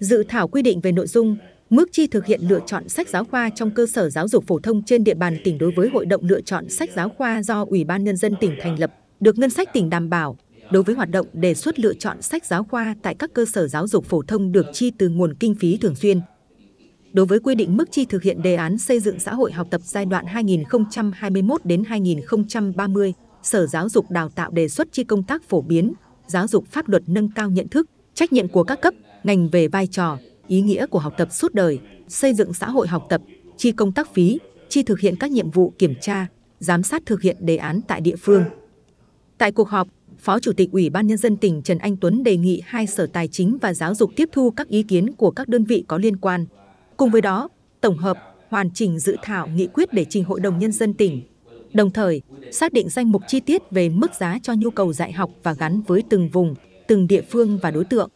Dự thảo quy định về nội dung, mức chi thực hiện lựa chọn sách giáo khoa trong cơ sở giáo dục phổ thông trên địa bàn tỉnh đối với hội động lựa chọn sách giáo khoa do Ủy ban Nhân dân tỉnh thành lập, được ngân sách tỉnh đảm bảo. Đối với hoạt động đề xuất lựa chọn sách giáo khoa tại các cơ sở giáo dục phổ thông được chi từ nguồn kinh phí thường xuyên. Đối với quy định mức chi thực hiện đề án xây dựng xã hội học tập giai đoạn 2021 đến 2030, Sở Giáo dục Đào tạo đề xuất chi công tác phổ biến, giáo dục pháp luật nâng cao nhận thức, trách nhiệm của các cấp ngành về vai trò, ý nghĩa của học tập suốt đời, xây dựng xã hội học tập, chi công tác phí, chi thực hiện các nhiệm vụ kiểm tra, giám sát thực hiện đề án tại địa phương. Tại cuộc họp, Phó Chủ tịch Ủy ban Nhân dân tỉnh Trần Anh Tuấn đề nghị hai Sở Tài chính và Giáo dục tiếp thu các ý kiến của các đơn vị có liên quan. Cùng với đó, tổng hợp, hoàn chỉnh dự thảo nghị quyết để trình Hội đồng Nhân dân tỉnh. Đồng thời, xác định danh mục chi tiết về mức giá cho nhu cầu dạy học và gắn với từng vùng, từng địa phương và đối tượng.